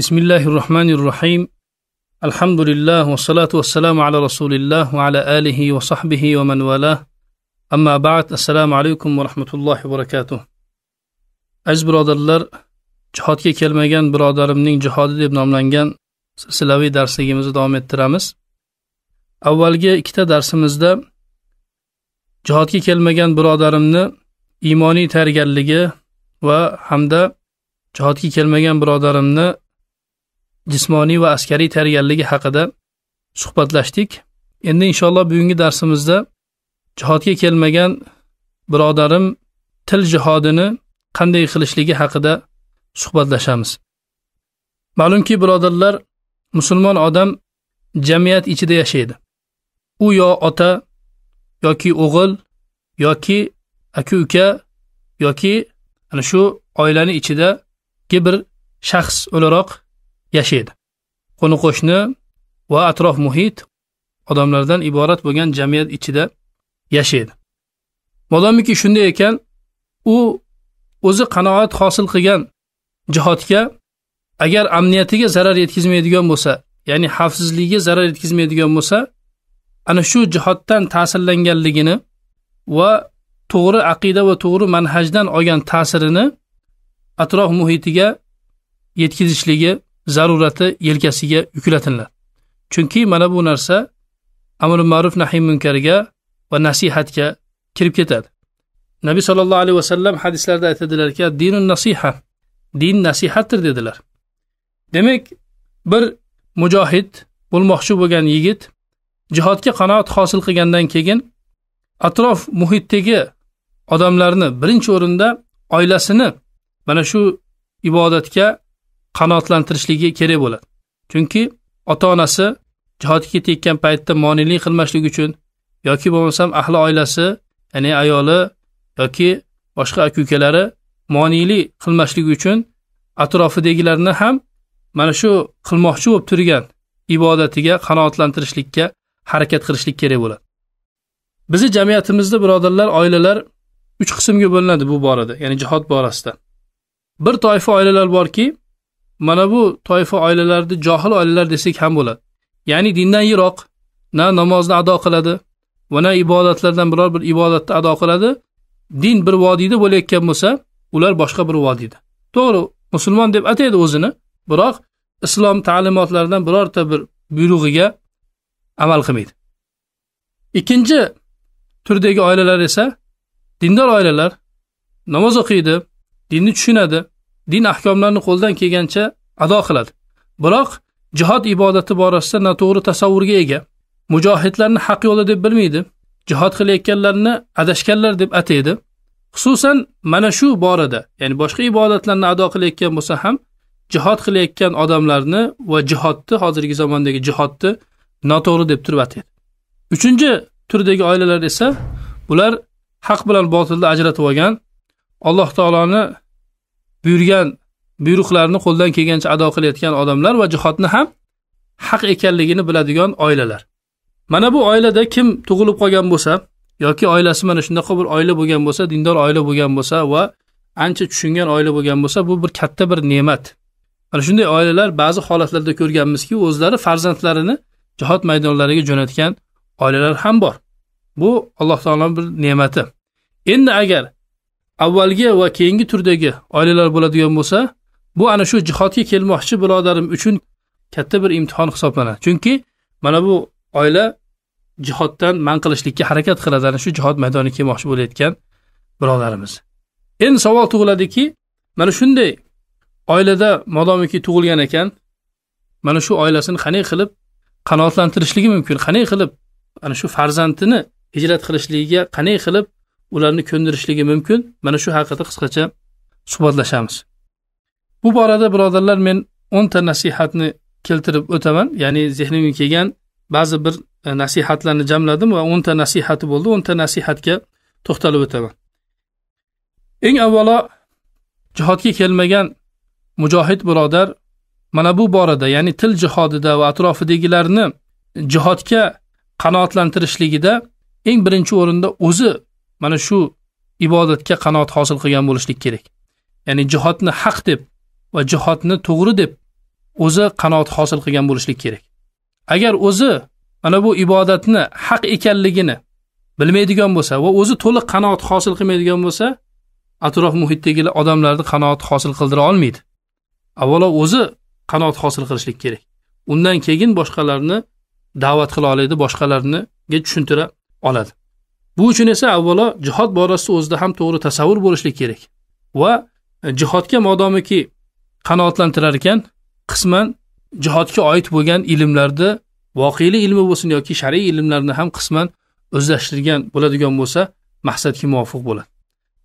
بسم الله الرحمن الرحيم الحمد لله والصلاة والسلام على رسول الله وعلى آله وصحبه ومن والاه أما بعد السلام عليكم ورحمة الله وبركاته aziz birodarlar jihodga kelmagan birodarimning jihodi deb nomlangan silsilaviy darsligimizni davom ettiramiz avvalgi ikkita darsimizda jihodga kelmagan birodarimni iymoniy tayyorgarligi va hamda jihodga kelmagan birodarimni jismoniy va askariy tayyorgarligi haqida suhbatlashdik endi inshaalloh bugungi darsimizda jihodga kelmagan birodarim til jihodini qanday qilishligi haqida suhbatlashamiz ma'lumki birodarlar musulmon odam jamiyat ichida yashaydi u yo ota yoki o'g'il yoki aka uka yoki ana shu oilani ichidagi bir shaxs o'laroq yashaydi qo'ni qo'shni va atrof muhit odamlardan iborat bo'lgan jamiyat ichida yashaydi modomiki shunday ekan u o'zi qanoat hosil qilgan jihatga agar amniyatiga zarar yetkazmaydigan bo'lsa ya'ni xavfsizligiga zarar yetkazmaydigan bo'lsa ana shu jihatdan ta'sirlanganligini va to'g'ri aqida va to'g'ri manhajdan olgan ta'sirini atrof muhitiga yetkazishligi zarurati yelkasiga yuklatinlar chunki mana bu narsa amri ma'ruf nahiy munkarga va nasihatga kirib ketadi nabiy sollallohu alayhi vasallam hadislarda aytadilarki dinun nasiha din nasihatdir dedilar demak bir mujohid bo'lmoqchi bo'lgan yigit jihodga qanoat hosil qilgandan keyin atrof muhitdagi odamlarni birinchi o'rinda oilasini mana shu ibodatga qanoatlantirishligi kerak bo'ladi chunki ota onasi jihodga ketayotgan paytda moniylik qilmaslik uchun yoki bo'lmasam ahli oilasi ya'ni ayoli yoki boshqa aka ukalari moniylik qilmaslik uchun atrofidagilarni ham mana shu qilmoqchi bo'lib turgan ibodatiga qanoatlantirishlikka harakat qilishlik kerak bo'ladi bizni jamiyatimizda birodarlar oilalar uch qismga bo'linadi bu borada ya'ni jihod borasida bir toifa oilalar borki mana bu toifa oilalarni johil oilalar desak ham bo'ladi ya'ni dindan yiroq na namozni ado qiladi va na ibodatlardan biror bir ibodatni ado qiladi din bir vodiyda bo'layotgan bo'lsa ular boshqa bir vodiyda to'g'ri musulmon deb ataydi o'zini biroq islom ta'limotlaridan birorta bir buyrug'iga amal qilmaydi ikkinchi turdagi oilalar esa dindor oilalar namoz o'qiydi dinni tushunadi din ahkomlarini qo'ldan kelgancha ado qiladi biroq jihod ibodati borasida noto'g'ri tasavvurga ega mujohidlarni haq yo'li deb bilmaydi jihod qilayotganlarni adashganlar deb ataydi xususan mana shu borada ya'ni boshqa ibodatlarni ado qilayotgan bo'lsa ham jihod qilayotgan odamlarni va jihodni hozirgi zamondagi jihodni noto'g'ri deb turib ataydi uchinchi turdagi oilalar esa bular haq bilan botilni ajratib olgan alloh taoloni buyurgan buyruqlarni qo'ldan kelgancha ado qilayotgan odamlar va jihodni ham haq ekanligini biladigan oilalar mana bu oilada kim tug'ilib qolgan bo'lsa yoki oilasi mana shunaqa bir oila bo'lgan bo'lsa dindor oila bo'lgan bo'lsa va ancha tushungan oila bo'lgan bo'lsa bu bir katta bir ne'mat mana shunday oilalar ba'zi holatlarda ko'rganmizki o'zlari farzandlarini jihod maydonlariga jo'natgan oilalar ham bor bu alloh taoloni bir ne'mati endi agar avvalgi va keyingi turdagi oilalar bo'ladigan bo'lsa bu ana shu jihodga kelmoqchi birodarim uchun katta bir imtihon hisoblanadi chunki mana bu oila jihoddan man qilishlikka harakat qiladi ana shu jihod maydoniga kelmoqchi bo'layotgan birodarimiz endi savol tug'iladiki mana shunday oilada modomiki tug'ilgan ekan mana shu oilasini qanday qilib qanoatlantirishligi mumkin qanday qilib ana shu farzandini hijrat qilishligiga qanday qilib ularni ko'ndirishligi mumkin mana shu haqida qisqacha suhbatlashamiz bu borada birodarlar men o'nta nasihatni keltirib o'taman ya'ni zehnimga kelgan ba'zi bir e, nasihatlarni jamladim va o'nta nasihati bo'ldi o'nta nasihatga to'xtalib o'taman eng avvalo jihodga kelmagan mujohid birodar mana bu borada ya'ni til jihodida va atrofidagilarni jihodga qanoatlantirishligida eng birinchi o'rinda o'zi mana shu ibodatga qanoat hosil qilgan bo'lishlik kerak ya'ni jihodni haq deb va jihodni to'g'ri deb o'zi qanoat hosil qilgan bo'lishlik kerak agar o'zi mana bu ibodatni haq ekanligini bilmaydigan bo'lsa va o'zi to'liq qanoat hosil qilmaydigan bo'lsa atrof muhitdagi odamlarni qanoat hosil qildira olmaydi avvalo o'zi qanoat hosil qilishlik kerak undan keyin boshqalarni da'vat qila oladi boshqalarniga tushuntira oladi bu uchun esa avvalo jihod borasida o'zida ham to'g'ri tasavvur bo'lishlik kerak va jihodga modomiki qanoatlantirar ekan qisman jihodga oid bo'lgan ilmlarda voqeili ilmi bo'lsin yoki shar'iy ilmlarni ham qisman o'zlashtirgan bo'ladigan bo'lsa maqsadga muvofiq bo'ladi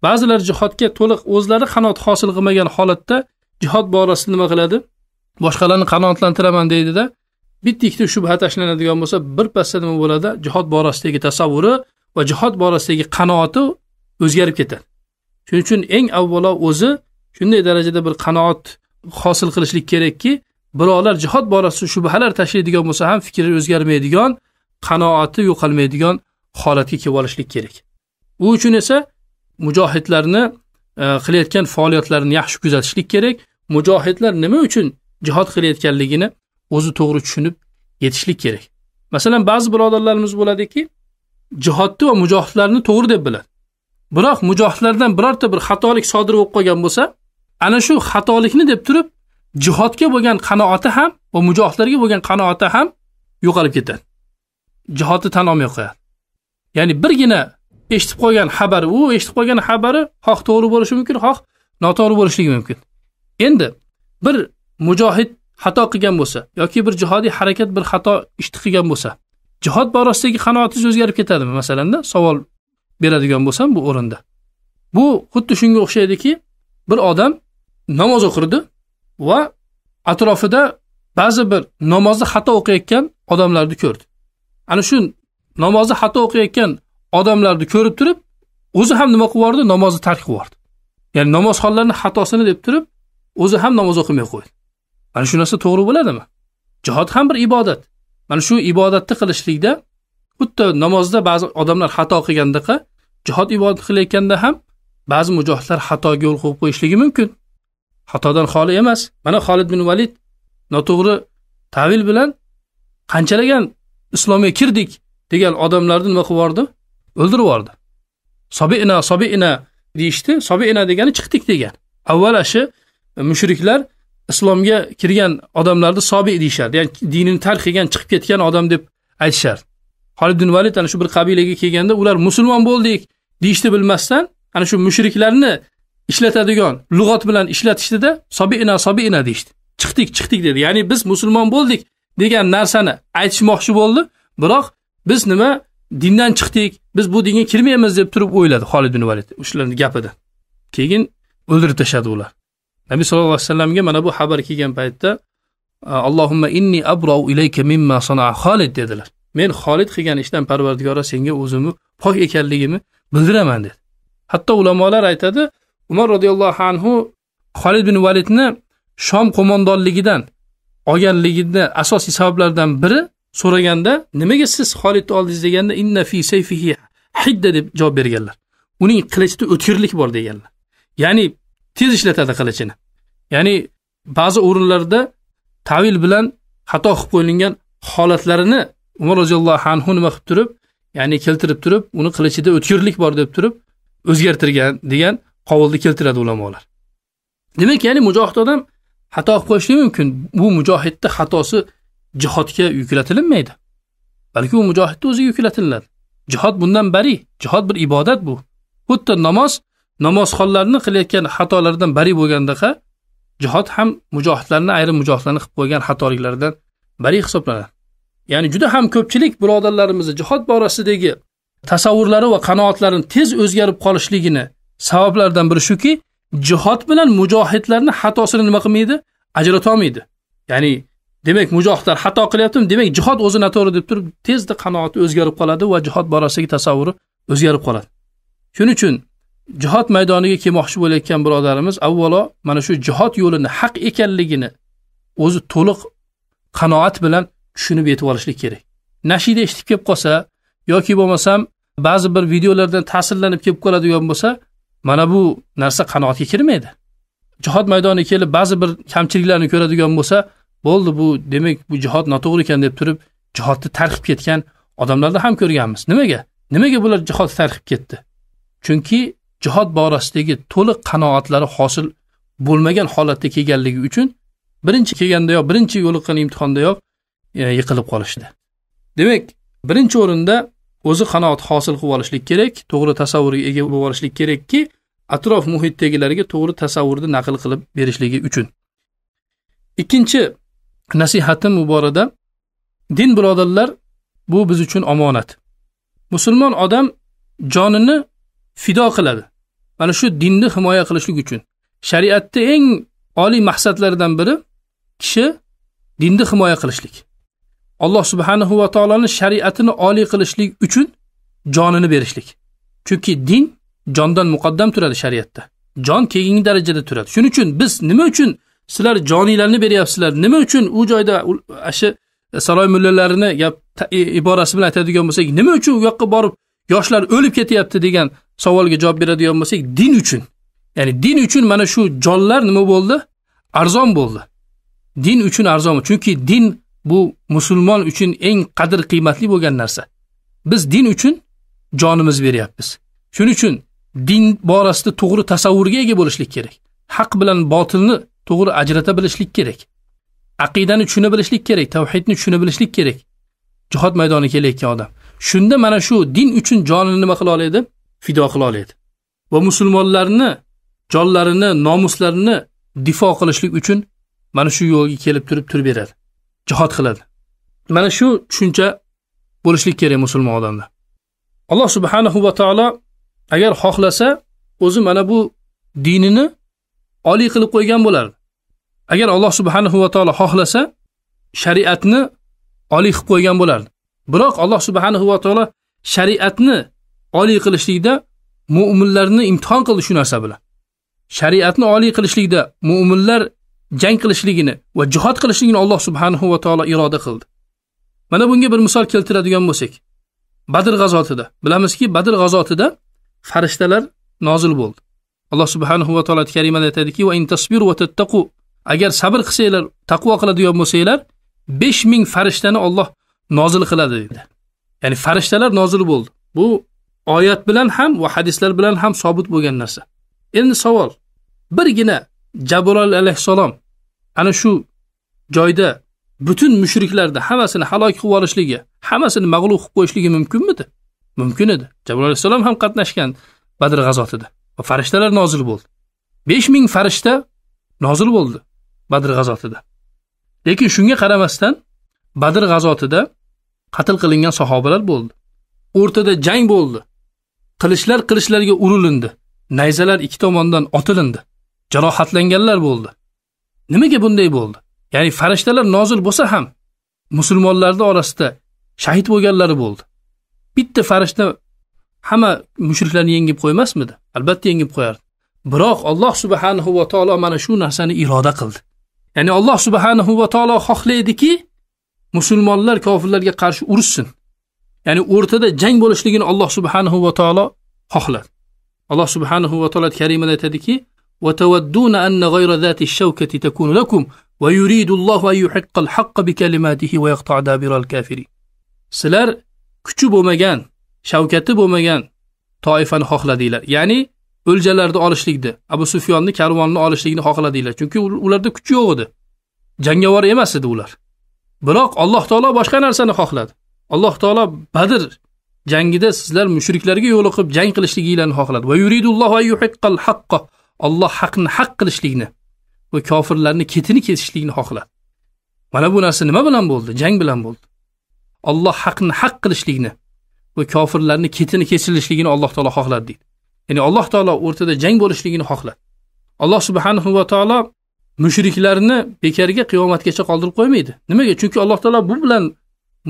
ba'zilar jihodga to'liq o'zlari qanoat hosil qilmagan holatda jihod borasida nima qiladi boshqalarni qanoatlantiraman deydida bitta ikkita shubha tashlanadigan bo'lsa birpasda nima bo'ladi jihod borasidagi tasavvuri va jihod borasidagi qanoati o'zgarib ketadi shuning uchun eng avvalo o'zi shunday darajada bir qanoat hosil qilishlik kerakki birovlar jihod borasida shubhalar tashlaydigan bo'lsa ham fikri o'zgarmaydigan qanoati yo'qolmaydigan holatga kelib olishlik kerak u uchun esa mujohidlarni e, qilayotgan faoliyatlarini yaxshi kuzatishlik kerak mujohidlar nima uchun jihod qilayotganligini o'zi to'g'ri tushunib yetishlik kerak masalan ba'zi birodarlarimiz bo'ladiki jihodni va mujohidlarni to'g'ri deb biladi biroq mujohidlardan birorta bir xatolik sodir bo'lib qolgan bo'lsa ana shu xatolikni deb turib jihodga bo'lgan qanoati ham va mujohidlarga bo'lgan qanoati ham yo'qolib ketadi jihodni tan olmay qo'yadi ya'ni birgina eshitib qolgan xabari u eshitib qolgan xabari xoh to'g'ri bo'lishi mumkin xoh noto'g'ri bo'lishligi mumkin endi bir mujohid xato qilgan bo'lsa yoki bir jihodiy harakat bir xato ishni qilgan bo'lsa jihod borasidagi qanoatingiz o'zgarib ketadimi masalanda savol beradigan bo'lsam bu o'rinda bu xuddi shunga o'xshaydiki bir odam namoz o'qirdi va atrofida ba'zi bir namozni xato o'qiyotgan odamlarni ko'rdi ana shu namozni xato o'qiyotgan odamlarni ko'rib turib o'zi ham nima qilib yubordi namozni tark qilib yubordi ya'ni namozxonlarni xatosini deb turib o'zi ham namoz o'qimay qo'ydi ana shu narsa to'g'ri bo'ladimi jihod ham bir ibodat mana shu ibodatni qilishlikda xuddi namozda ba'zi odamlar xato qilgandaqa jihod ibodat qilayotganda ham ba'zi mujohidlar xatoga yo'l qo'yib qo'yishligi mumkin xatodan xoli emas mana xolid bin valid noto'g'ri tavil bilan qanchalagan islomga kirdik degan odamlarni nima qilib yubordi o'ldirib yubordi sobina sobina deyishdi sobina degani chiqdik degan avval shu mushriklar islomga kirgan odamlarni sobiq deyishadi ya'ni dinini tark qilgan chiqib ketgan odam deb aytishardi Xolid Valid ana shu bir qabilaga kelganda ular musulmon bo'ldik deyishni bilmasdan ana shu mushriklarni ishlatadigan lug'at bilan ishlatishdida sobiina sobiina deyishdi chiqdik chiqdik dedi ya'ni biz musulmon bo'ldik degan narsani aytishmoqchi bo'ldi biroq biz nima dindan chiqdik biz bu dinga kirmaymiz deb turib o'yladi Xolid Valid o'shalarni gapida keyin o'ldirib tashladi ular nabiy sallallohu alayhi vasallamga mana bu xabar kelgan paytda allohumma inni abrov ilayka mimma sanaa xolid dedilar men xolid qilgan ishdan parvardigora senga o'zimni pok ekanligimni bildiraman dedi hatto ulamolar aytadi umar roziyallohu anhu xolid bin validni shom qo'mondonligidan olganligini asosiy sabablaridan biri so'raganda nimaga siz xolidni oldingiz deganda inna fi sayfihi hidda deb javob berganlar uning qilichida o'tkirlik bor deganlar ya'ni tez ishlatadi qilichini ya'ni ba'zi o'rinlarda tavil bilan xato qilib qo'yilgan holatlarini umar roziyallohu anhu nima qilib turib ya'ni keltirib turib uni qilichida o'tkirlik bor deb turib o'zgartirgan degan qovulni keltiradi ulamolar demak ya'ni mujohid odam xato qilib qo'yishi mumkin bu mujohidni xatosi jihodga yuklatilinmaydi balki u mujohidni o'ziga yuklatiladi jihod bundan bari jihod bir ibodat bu xuddi namoz namozxonlarni qilayotgan xatolaridan bari bo'lgandaqa jihod ham mujohidlarni ayrim mujohidlarni qilib qo'ygan xatoliklaridan bari hisoblanadi ya'ni juda ham ko'pchilik birodarlarimizni jihod borasidagi tasavvurlari va qanoatlarini tez o'zgarib qolishligini sabablaridan biri shuki jihod bilan mujohidlarni xatosini nima qilmaydi ajratolmaydi ya'ni demak mujohidlar xato qilyaptimi demak jihod o'zi noto'g'ri deb turib tezda qanoati o'zgarib qoladi va jihod borasidagi tasavvuri o'zgarib qoladi shuning uchun jihod maydoniga kelmoqchi bo'layotgan birodarimiz avvalo mana shu jihod yo'lini haq ekanligini o'zi to'liq qanoat bilan tushunib yetib olishlik kerak nashida eshitib kelib qolsa yoki bo'lmasam ba'zi bir videolardan ta'sirlanib kelib qoladigan bo'lsa mana bu narsa qanoatga kirmaydi jihod maydoniga kelib ba'zi bir kamchiliklarni ko'radigan bo'lsa bo'ldi bu demak bu jihod noto'g'ri ekan deb turib jihodni tark qilib ketgan odamlarni ham ko'rganmiz nimaga nimaga bular jihodni tark qilib ketdi chunki jihod borasidagi to'liq qanoatlari hosil bo'lmagan holatda kelganligi uchun birinchi kelgandayoq birinchi yo'liqqan imtihondayoq e, yiqilib qolishdi demak birinchi o'rinda o'zi qanoat hosil qilib olishlik kerak to'g'ri tasavvurga ega bo'lib olishlik kerakki atrof muhitdagilarga to'g'ri tasavvurni naql qilib berishligi uchun ikkinchi nasihatim bu borada din birodarlar bu biz uchun omonat musulmon odam jonini fido qiladi mana shu dinni himoya qilishlik uchun shariatda eng oliy maqsadlaridan biri kishi dinni himoya qilishlik alloh subhanahu va taoloni shariatini oliy qilishlik uchun jonini berishlik chunki din jondan muqaddam turadi shariatda jon keyingi darajada turadi shuning uchun biz nima uchun sizlar joninglarni beryapsizlar nima uchun u joyda shu e, saroy mullalarini gap iborasi bilan aytadigan bo'lsak nima uchun u yoqqa borib yoshlar o'lib ketyapti degan savolga javob beradigan bo'lsak din uchun ya'ni din uchun mana shu jonlar nima bo'ldi arzon bo'ldi din uchun arzon chunki din bu musulmon uchun eng qadr qiymatli bo'lgan narsa biz din uchun jonimiz beryapmiz shuning uchun din borasida to'g'ri tasavvurga ega bo'lishlik kerak haq bilan botilni to'g'ri ajrata bilishlik kerak aqidani tushuna bilishlik kerak tavhidni tushuna bilishlik kerak jihod maydoniga kelayotgan odam shunda mana shu din uchun jonini nima qila oladi fido qila oladi va musulmonlarni jonlarini nomuslarini difo qilishlik uchun mana shu yo'lga kelib turib turib beradi jihod qiladi mana shu tushuncha bo'lishlik kerak musulmon odamda alloh subhanahu va taolo agar xohlasa o'zi mana bu dinini oliy qilib qo'ygan bo'lardi agar alloh subhanahu va taolo xohlasa shariatni oliy qilib qo'ygan bo'lardi biroq alloh subhanahu va taolo shariatni oliy qilishlikda mu'minlarni imtihon qildi shu narsa bilan shariatni oliy qilishlikda mu'minlar jang qilishligini va jihad qilishligini alloh subhanahu va taolo iroda qildi mana bunga bir misol keltiradigan bo'lsak badr g'azotida bilamizki badr g'azotida farishtalar nozil bo'ldi alloh subhanahu va taolo karimada aytadiki va intasbiru va tattaqu agar sabr qilsanglar taqvo qiladigan bo'lsanglar 5000 farishtani Alloh nozil qiladi dedi ya'ni farishtalar nozil bo'ldi bu oyat bilan ham va hadislar bilan ham sobit bo'lgan narsa endi savol birgina jabrol alayhissalom ana shu joyda butun mushriklarni hammasini halok qilib yuborishligi hammasini mag'lub qilib qo'yishligi mumkinmidi mumkin edi jabrol alayhissalom ham qatnashgan badr g'azotida va farishtalar nozil bo'ldi besh ming farishta nozil bo'ldi badr g'azotida lekin shunga qaramasdan badr g'azotida qatl qilingan sahobalar bo'ldi o'rtada jang bo'ldi qilichlar qilichlarga urilindi nayzalar ikki tomondan otilindi jarohatlanganlar bo'ldi nimaga bunday bo'ldi ya'ni farishtalar nozil bo'lsa ham musulmonlarni orasida shahid bo'lganlari bo'ldi bitta farishta hamma mushriklarni yengib qo'ymasmidi albatta yengib qo'yardi biroq alloh subhanahu va taolo mana shu narsani iroda qildi ya'ni alloh subhanahu va taolo xohlaydiki musulmonlar kofirlarga qarshi urushsin ya'ni o'rtada jang bo'lishligini alloh subhanahu va taolo xohladi alloh subhanahu va taolo karimada aytadiki وتودون أن lakum va الشوكة تكون لكم ويريد الله أن يحق الحق بكلماته ويقطع دابر kafiri." Sizlar kuchi bo'lmagan shavkati bo'lmagan toifani xohladinglar ya'ni o'ljalarni olishlikni abu sufyonni karvonni olishlikni xohladinglar chunki ularda kuch yo'q edi jangovar emas edi ular biroq alloh taolo boshqa narsani xohladi alloh taolo badr jangida sizlar mushriklarga yo'liqib jang qilishliginglarni xohladi va yuridullohu yuhiqqal haqqo Alloh haqni haq qilishlikni va kofirlarni ketini kesishlikni xohladi mana bu narsa nima bilan bo'ldi jang bilan bo'ldi Alloh haqni haq qilishlikni va kofirlarni ketini kesilishligini Alloh taolo xohladi deydi ya'ni Alloh taolo o'rtada jang bo'lishligini xohladi Alloh subhanahu va taolo mushriklarni bekarga qiyomatgacha qoldirib qo'ymaydi nimaga chunki alloh taolo bu bilan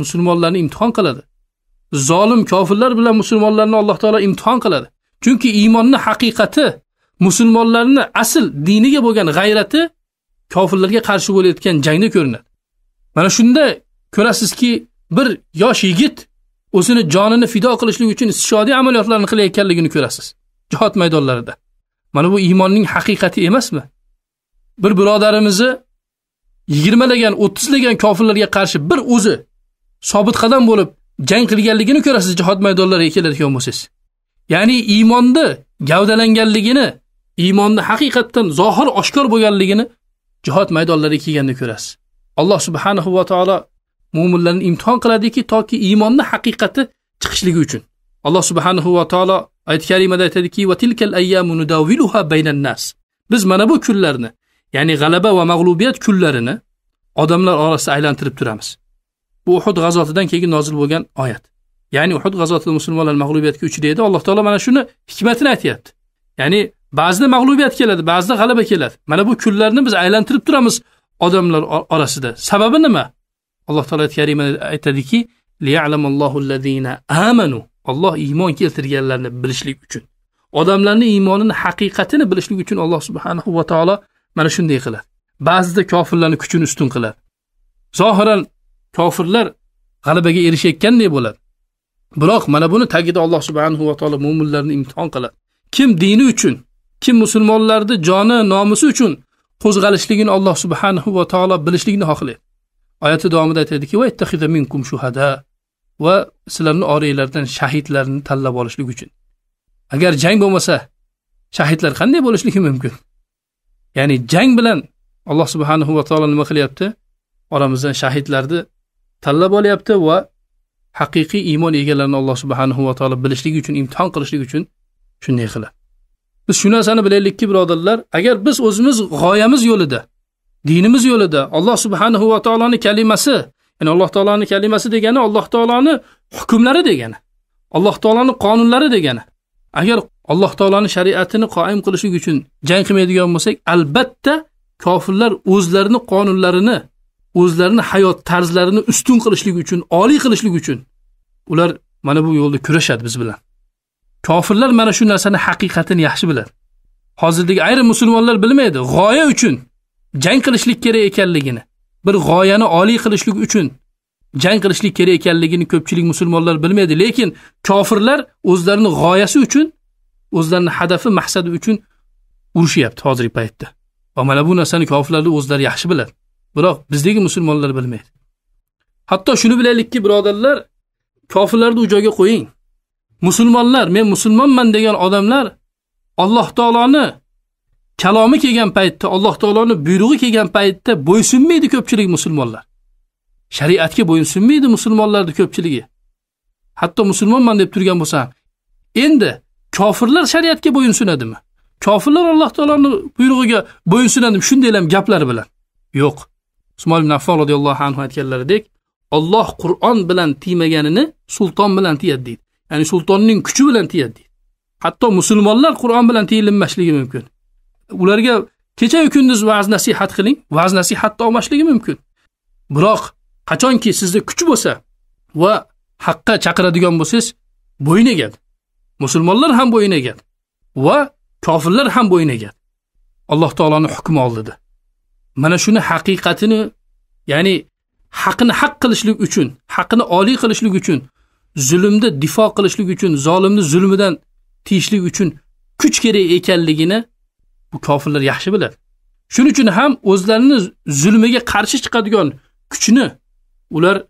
musulmonlarni imtihon qiladi zolim kofirlar bilan musulmonlarni alloh taolo imtihon qiladi chunki iymonni haqiqati musulmonlarni asl diniga bo'lgan g'ayrati kofirlarga qarshi bo'layotgan jangda ko'rinadi mana shunda ko'rasizki bir yosh yigit o'zini jonini fido qilishlik uchun istishodiy amaliyotlarni qilayotganligini ko'rasiz jihod maydonlarida mana bu iymonning haqiqati emasmi bir birodarimizni 20 lagan 30 lagan kofirlarga qarshi bir o'zi sobit qadam bo'lib jang qilganligini ko'rasiz jihod maydonlariga keladigan bo'lsangiz. Ya'ni iymonni gavdalanganligini, iymonni haqiqatdan zohir oshkor bo'lganligini jihod maydonlariga kelganda ko'rasiz. Alloh subhanahu va taolo mu'minlarni imtihon qiladiki, toki iymonni haqiqati chiqishligi uchun. Alloh subhanahu va taolo oyat karimada aytadiki: "Va tilkal ayyamu nudawiluha baynan nas." Biz mana bu kunlarni ya'ni g'alaba va mag'lubiyat kunlarini odamlar orasida aylantirib turamiz bu uhud g'azotidan keyin nozil bo'lgan oyat ya'ni uhud g'azotida musulmonlar mag'lubiyatga uchraydi alloh taolo mana shuni hikmatini aytyapti ya'ni ba'zida mag'lubiyat keladi ba'zida g'alaba keladi mana bu kunlarni biz aylantirib turamiz odamlar orasida sababi nima alloh taolo karima aytadiki amanu olloh iymon keltirganlarni bilishlik uchun odamlarni iymonini haqiqatini bilishlik uchun alloh subhanahu va taolo mana shunday qiladi ba'zida kofirlarni kuchini ustun qiladi zohiran kofirlar g'alabaga erishayotganday bo'ladi biroq mana buni tagida alloh subhanahu va taolo mo'minlarni imtihon qiladi kim dini uchun kim musulmonlarni joni nomusi uchun qo'zg'alishligini alloh subhanahu va taolo bilishlikni xohlaydi oyati davomida aytadiki va ittahida minkum shuhada va sizlarni oranglardan shahidlarni tanlab olishlik uchun agar jang bo'lmasa shahidlar qanday bo'lishligi mumkin ya'ni jang bilan alloh subhanahu va taolo nima qilyapti oramizdan shahidlarni tanlab olyapti va haqiqiy iymon egalarini alloh subhanahu va taolo bilishligi uchun imtihon qilishlik uchun shunday qiladi biz shu narsani bilaylikki birodarlar agar biz o'zimiz g'oyamiz yo'lida dinimiz yo'lida alloh subhanahu va taoloni kalimasi ya'ni alloh taoloni kalimasi degani alloh taoloni hukmlari degani alloh taoloni qonunlari degani agar alloh taoloni shariatini qoim qilishlik uchun jang qilmaydigan bo'lsak albatta kofirlar o'zlarini qonunlarini o'zlarini hayot tarzlarini ustun qilishlik uchun oliy qilishlik uchun ular mana bu yo'lda kurashadi biz bilan kofirlar mana shu narsani haqiqatini yaxshi biladi hozirdagi ayrim musulmonlar bilmaydi g'oya uchun jang qilishlik kerak ekanligini bir g'oyani oliy qilishlik uchun jang qilishlik kerak ekanligini ko'pchilik musulmonlar bilmaydi lekin kofirlar o'zlarini g'oyasi uchun o'zlarini hadafi maqsadi uchun urushyapti hozirgi paytda va mana bu narsani kofirlarni o'zlari yaxshi biladi biroq bizdagi musulmonlar bilmaydi hatto shuni bilaylikki birodarlar kofirlarni u joyga qo'ying musulmonlar men musulmonman degan odamlar alloh taoloni kalomi kelgan paytda alloh taoloni buyrug'i kelgan paytda bo'ysunmaydi ko'pchilik musulmonlar shariatga bo'ysunmaydi musulmonlarni ko'pchiligi hatto musulmonman deb turgan bo'lsa ham endi kofirlar shariatga bo'yinsunadimi kofirlar alloh taoloni buyrug'iga bo'yinsunadimi shunday gaplari gaplar bilan yo'q usmon ibn affon roziyallohu anhu aytganlaridek olloh qur'on bilan tiymaganini sulton bilan tiyadi deydi ya'ni sultonning kuchi bilan tiyadi deydi hatto musulmonlar qur'on bilan tiyilinmasligi mumkin ularga kechayu kunduz va'z nasihat qiling va'z nasihatni olmasligi mumkin biroq qachonki sizda kuch bo'lsa va haqqa chaqiradigan bo'lsangiz bo'yin egadi musulmonlar ham bo'yin egadi va kofirlar ham bo'yin egadi alloh taoloni hukmi oldida mana shuni haqiqatini ya'ni haqni haq qilishlik uchun haqni oliy qilishlik uchun zulmni difo qilishlik uchun zolimni zulmidan tiyishlik uchun kuch kerak ekanligini bu kofirlar yaxshi biladi shuning uchun ham o'zlarini zulmiga qarshi chiqadigan kuchni ular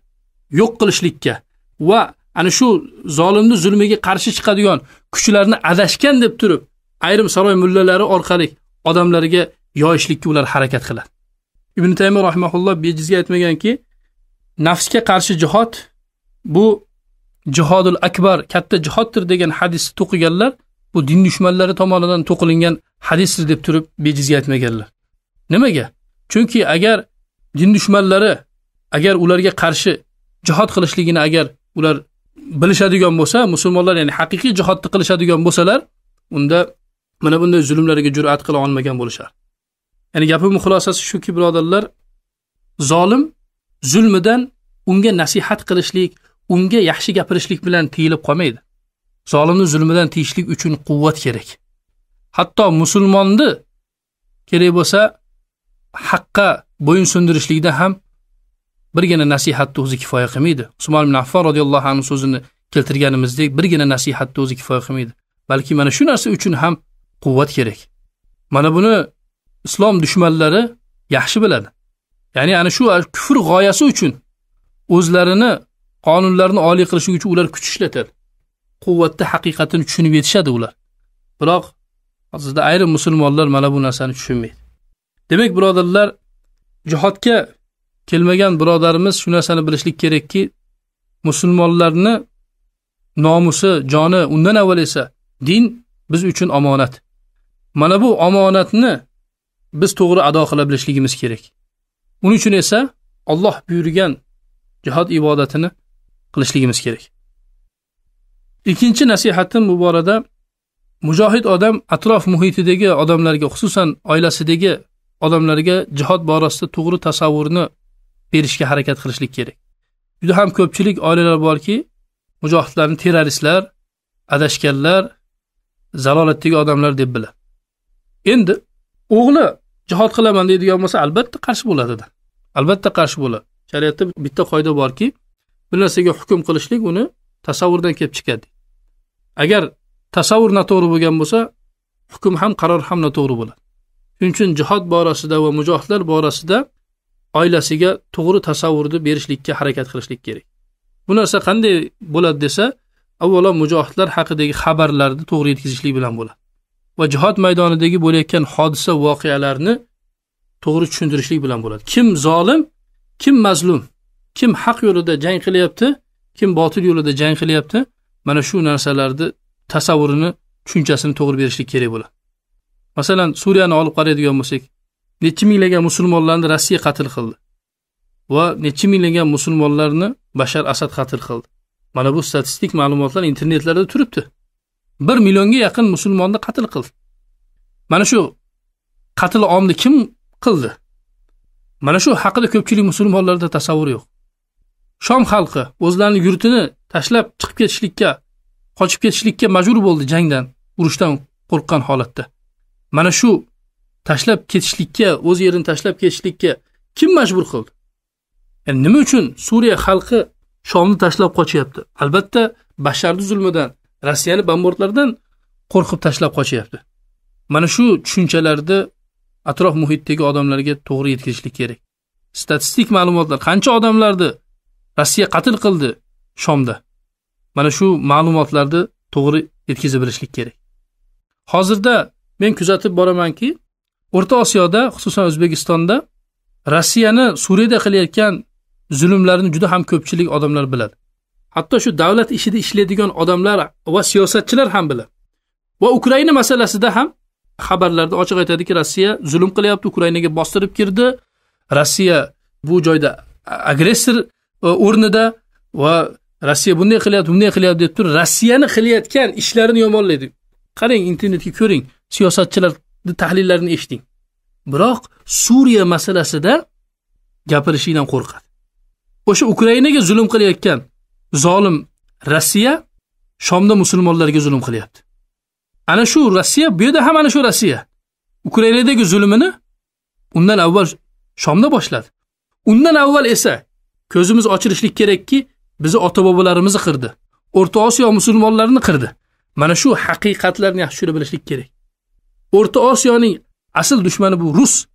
yo'q qilishlikka va ana shu zolimni zulmiga qarshi chiqadigan kuchlarni adashgan deb turib ayrim saroy mullalari orqali odamlarga yoyishlikka ular harakat qiladi ibn taymiy rahimaulloh bejizga aytmaganki nafsga qarshi jihod bu jihodul akbar katta jihoddir degan hadisni to'qiganlar bu din dushmanlari tomonidan to'qilingan hadisdir deb turib bejizga aytmaganlar nimaga chunki agar din dushmanlari agar ularga qarshi jihod qilishligini agar ular bilishadigan bo'lsa musulmonlar ya'ni haqiqiy jihodni qilishadigan bo'lsalar unda mana bunday zulmlarga jur'at qila olmagan bo'lishar ya'ni gapimni xulosasi shuki birodarlar zolim zulmidan unga nasihat qilishlik unga yaxshi gapirishlik bilan tiyilib qolmaydi zolimni zulmidan tiyishlik uchun quvvat kerak hatto musulmonni kerak bo'lsa haqqa bo'yin ham birgina nasihatni o'zi kifoya qilmaydi usmon ibn affor roziyallohu anhu so'zini keltirganimizdek birgina nasihatni o'zi kifoya qilmaydi balki mana shu narsa uchun ham quvvat kerak mana buni islom dushmanlari yaxshi biladi ya'ni ana shu kufr g'oyasi uchun o'zlarini qonunlarni oliy qilish uchun ular kuch ishlatadi quvvatni haqiqatini tushunib yetishadi ular biroq hozirda ayrim musulmonlar mana bu narsani tushunmaydi demak birodarlar jihodga kelmagan birodarimiz shu narsani bilishlik kerakki musulmonlarni nomusi joni undan avval esa din biz uchun omonat mana bu omonatni biz to'g'ri ado qila bilishligimiz kerak uning uchun esa olloh buyurgan jihod ibodatini qilishligimiz kerak ikkinchi nasihatim bu borada mujohid odam atrof muhitidagi odamlarga xususan oilasidagi odamlarga jihod borasida to'g'ri tasavvurni berishga harakat qilishlik kerak juda ham ko'pchilik oilalar borki mujohidlarni terroristlar adashganlar zalolatdagi odamlar deb biladi endi o'g'li jihod qilaman deydigan bo'lsa albatta qarshi bo'ladida albatta qarshi bo'ladi shariatda bitta qoida borki bir narsaga hukm qilishlik uni tasavvurdan kelib chiqadi agar tasavvur noto'g'ri bo'lgan bo'lsa hukm ham qaror ham noto'g'ri bo'ladi shuning uchun jihod borasida va mujohidlar borasida oilasiga to'g'ri tasavvurni berishlikka harakat qilishlik kerak bu narsa qanday bo'ladi desa avvalo mujohidlar haqidagi xabarlarni to'g'ri yetkazishlik bilan bo'ladi va jihod maydonidagi bo'layotgan hodisa voqealarni to'g'ri tushuntirishlik bilan bo'ladi kim zolim kim mazlum kim haq yo'lida jang qilyapti kim botil yo'lida jang qilyapti mana shu narsalarni tasavvurini tushunchasini to'g'ri berishlik kerak bo'ladi masalan suriyani olib qaraydigan bo'lsak necha minglagan musulmonlarni rossiya qatl qildi va necha minglagan musulmonlarni bashar asad qatl qildi mana bu statistik ma'lumotlar internetlarda turibdi bir millionga yaqin musulmonni qatl qildi mana shu qatl omni kim qildi mana shu haqida ko'pchilik musulmonlarda tasavvur yo'q shom xalqi o'zlarini yurtini tashlab chiqib ketishlikka qochib ketishlikka majbur bo'ldi jangdan urushdan qo'rqqan holatda mana shu tashlab ketishlikka o'z yerini tashlab ketishlikka kim majbur qildi ya'ni nima uchun suriya xalqi shomni tashlab qochyapti albatta basharni zulmidan rossiyani bombardlardan qo'rqib tashlab qochyapti mana shu tushunchalarni atrof muhitdagi odamlarga to'g'ri yetkazishlik kerak statistik ma'lumotlar qancha odamlarni rossiya qatl qildi shomda mana shu ma'lumotlarni to'g'ri yetkaza bilishlik kerak hozirda men kuzatib boramanki o'rta osiyoda xususan o'zbekistonda rossiyani suriyada qilayotgan zulmlarini juda ham ko'pchilik odamlar biladi hatto shu davlat ishida ishlaydigan odamlar va siyosatchilar ham biladi va ukraina masalasida ham xabarlarda ochiq aytadiki rossiya zulm qilyapti ukrainaga bostirib kirdi rossiya bu joyda agressor e, o'rnida va rossiya bunday qilyapti bunday qilyapti deb turib rossiyani qilayotgan ishlarini yomonlaydi qarang internetga ko'ring siyosatchilar tahlillarini eshiting biroq suriya masalasida gapirishingdan qo'rqadi o'sha ukrainaga zulm qilayotgan zolim rossiya shomda musulmonlarga zulm qilyapti ana shu rossiya bu yerda ham ana shu rossiya ukrainadagi zulmini undan avval shomda boshladi undan avval esa ko'zimiz ochilishlik kerakki bizni ota bobolarimizni qirdi o'rta osiyo musulmonlarini qirdi mana shu haqiqatlarni yaxshi tushunib bilishlik kerak o'rta osiyoning asl dushmani bu rus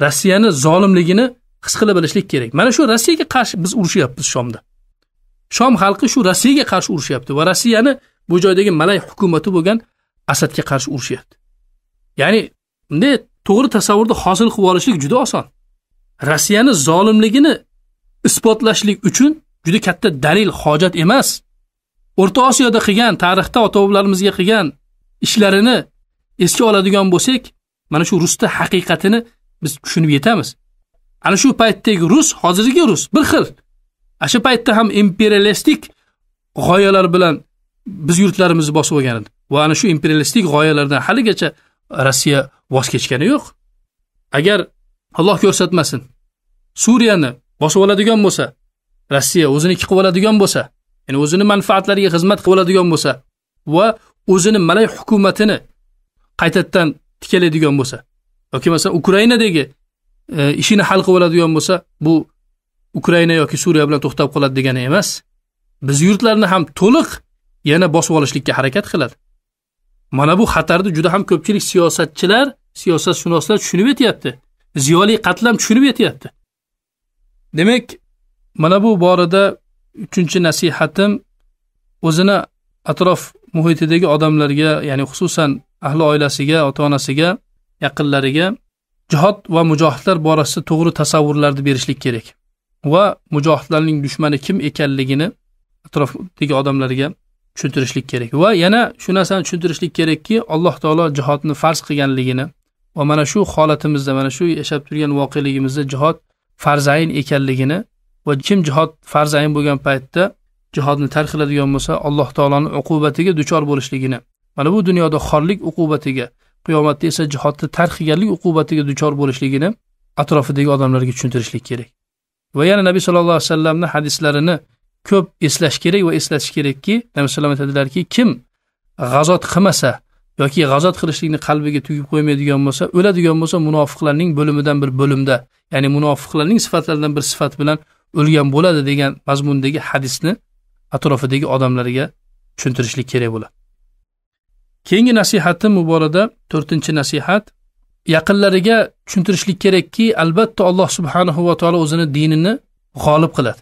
rossiyani zolimligini his qila bilishlik kerak mana shu rossiyaga qarshi biz urushyapmiz shomda shom xalqi shu rossiyaga qarshi urushyapti va rossiyani bu joydagi malay hukumati bo'lgan asadga qarshi urushyapti ya'ni bunday to'g'ri tasavvurni hosil qilib olishlik juda oson rossiyani zolimligini isbotlashlik uchun juda katta dalil hojat emas o'rta osiyoda qilgan tarixda ota bobolarimizga qilgan ishlarini esga oladigan bo'lsak mana shu rusni haqiqatini biz tushunib yetamiz ana shu paytdagi rus hozirgi rus bir xil ana shu paytda ham imperialistik g'oyalar bilan biz yurtlarimizni bosib olgan edi va ana shu imperialistik g'oyalardan haligacha rossiya voz kechgani yo'q agar alloh ko'rsatmasin suriyani bosib oladigan bo'lsa rossiya o'ziniki qilib oladigan bo'lsa ya'ni o'zini manfaatlariga xizmat qilib oladigan bo'lsa va o'zini malay hukumatini qaytadan tikaladigan bo'lsa yoki masalan ukrainadagi e, ishini hal qilib oladigan bo'lsa bu ukraina yoki suriya bilan to'xtab qoladi degani emas biz yurtlarni ham to'liq yana bosib olishlikka harakat qiladi mana bu xatarni juda ham ko'pchilik siyosatchilar siyosatshunoslar tushunib yetyapti ziyoli qatlam tushunib yetyapti demak mana bu borada uchinchi nasihatim o'zini atrof muhitidagi odamlarga ya'ni xususan ahli oilasiga ota onasiga yaqinlariga jihod va mujohidlar borasida to'g'ri tasavvurlarni berishlik kerak va mujohidlarning dushmani kim ekanligini atrofdagi odamlarga tushuntirishlik kerak va yana shu narsani tushuntirishlik kerakki alloh taolo jihodni farz qilganligini va mana shu holatimizda mana shu yashab turgan voqeligimizda jihod farzayn ekanligini va kim jihod farzayn bo'lgan paytda jihodni tark qiladigan bo'lsa alloh taoloni uqubatiga duchor bo'lishligini mana bu dunyoda xorlik uqubatiga qiyomatda esa jihodni tark qilganlik uqubatiga duchor bo'lishligini atrofidagi odamlarga tushuntirishlik kerak va yana nabiy sallallohu alayhi vasallamni hadislarini ko'p eslash kerak va eslatish kerakki nabiy salom aytadilarki kim g'azot qilmasa yoki g'azot qilishlikni qalbiga tugib qo'ymaydigan bo'lsa o'ladigan bo'lsa munofiqlarning bo'limidan bir bo'limda ya'ni munofiqlarning sifatlaridan bir sifat bilan o'lgan bo'ladi degan mazmundagi hadisni atrofidagi odamlarga tushuntirishlik kerak bo'ladi keyingi nasihatim bu borada to'rtinchi nasihat yaqinlariga tushuntirishlik kerakki albatta alloh subhanahu va taolo o'zini dinini g'olib qiladi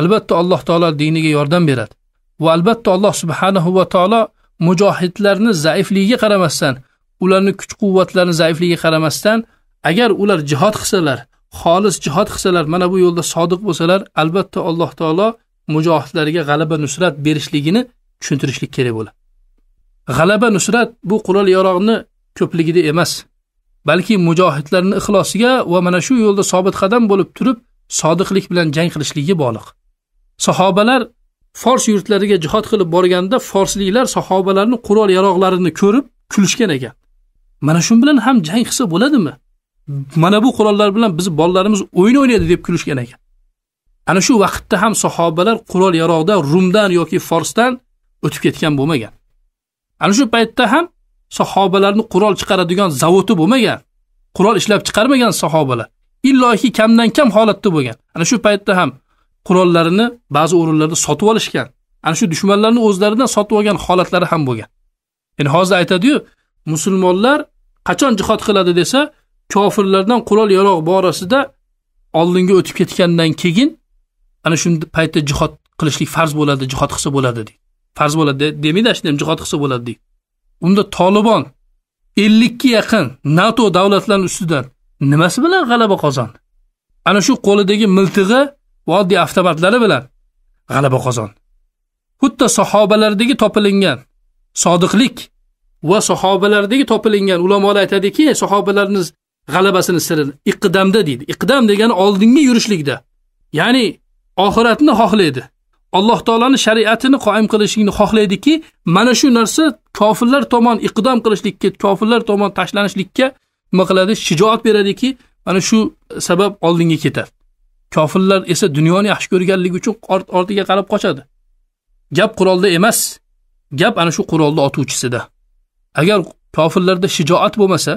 albatta alloh taolo diniga yordam beradi va albatta alloh subhanahu va taolo mujohidlarni zaifligiga qaramasdan ularni kuch quvvatlarini zaifligiga qaramasdan agar ular jihod qilsalar xolis jihod qilsalar mana bu yo'lda sodiq bo'lsalar albatta alloh taolo mujohidlarga g'alaba nusrat berishligini tushuntirishlik kerak bo'ladi g'alaba nusrat bu qurol yorog'ni ko'pligida emas balki mujohidlarni ixlosiga va mana shu yo'lda sobit qadam bo'lib turib sodiqlik bilan jang qilishligiga bog'liq sahobalar fors yurtlariga jihod qilib borganda forsliklar sahobalarni qurol yaroqlarini ko'rib kulishgan ekan mana shu bilan ham jang qilsa bo'ladimi mana bu qurollar bilan biz bolalarimiz o'yin o'ynaydi deb kulishgan ekan ana shu vaqtda ham sahobalar qurol yarog'da rumdan yoki forsdan o'tib ketgan bo'lmagan ana shu paytda ham sahobalarni qurol chiqaradigan zavodi bo'lmagan qurol ishlab chiqarmagan sahobalar illoki kamdan kam holatda bo'lgan ana shu paytda ham qurollarini ba'zi o'rinlarda sotib olishgan ana shu dushmanlarni o'zlaridan sotib olgan holatlari ham bo'lgan endi hozir aytadiyu musulmonlar qachon jihod qiladi desa kofirlardan qurol yarog' borasida oldinga o'tib ketgandan keyin ana shu paytda jihod qilishlik farz bo'ladi jihod qilsa bo'ladi deydi farz bo'ladi demaydi shuni ham jihod hisob bo'ladi deydi unda tolibon ellikka yaqin nato davlatlarini ustidan nimasi bilan g'alaba qozondi ana shu qo'lidagi miltig'i va oddiy avtomatlari bilan g'alaba qozondi xuddi sahobalardagi topilingan sodiqlik va sahobalardagi topilingan ulamolar aytadiki sahobalarni g'alabasini siri iqdamda deydi iqdam degani oldinga yurishlikda ya'ni oxiratni xohlaydi alloh taoloni shariatini qoim qilishingni xohlaydiki mana shu narsa kofirlar tomon iqdom qilishlikka kofirlar tomon tashlanishlikka nima qiladi shijoat beradiki mana shu sabab oldinga ketadi kofirlar esa dunyoni yaxshi ko'rganligi uchun ortiga qarab qochadi gap qurolda emas gap ana shu qurolni otuvchisida agar kofirlarda shijoat bo'lmasa